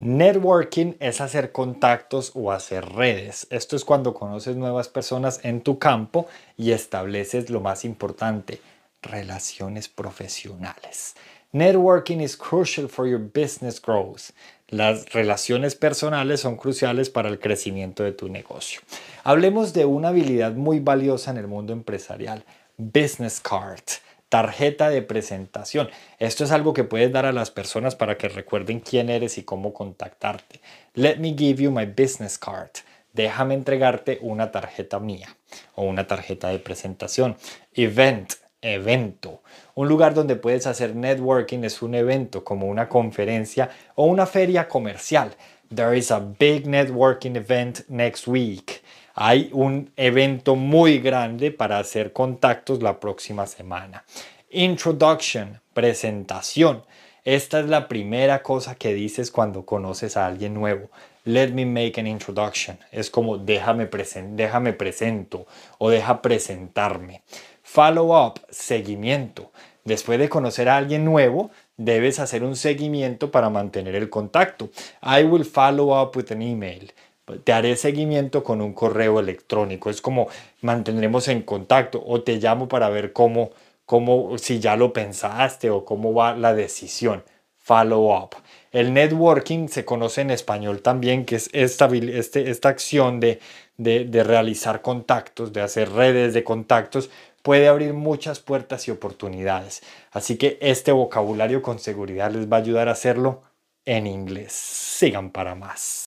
Networking es hacer contactos o hacer redes. Esto es cuando conoces nuevas personas en tu campo y estableces lo más importante, relaciones profesionales. Networking is crucial for your business growth. Las relaciones personales son cruciales para el crecimiento de tu negocio. Hablemos de una habilidad muy valiosa en el mundo empresarial, business card tarjeta de presentación. Esto es algo que puedes dar a las personas para que recuerden quién eres y cómo contactarte. Let me give you my business card. Déjame entregarte una tarjeta mía o una tarjeta de presentación. Event, evento. Un lugar donde puedes hacer networking es un evento como una conferencia o una feria comercial. There is a big networking event next week hay un evento muy grande para hacer contactos la próxima semana. Introduction, presentación. Esta es la primera cosa que dices cuando conoces a alguien nuevo. Let me make an introduction. Es como déjame, déjame presento o deja presentarme. Follow up, seguimiento. Después de conocer a alguien nuevo, debes hacer un seguimiento para mantener el contacto. I will follow up with an email te haré seguimiento con un correo electrónico. Es como mantendremos en contacto o te llamo para ver cómo, si ya lo pensaste o cómo va la decisión. Follow up. El networking se conoce en español también, que es este, esta, acción de realizar contactos, de hacer redes de contactos, puede abrir muchas puertas y oportunidades. Así que este vocabulario con seguridad les va a ayudar a hacerlo en inglés. Sigan para más.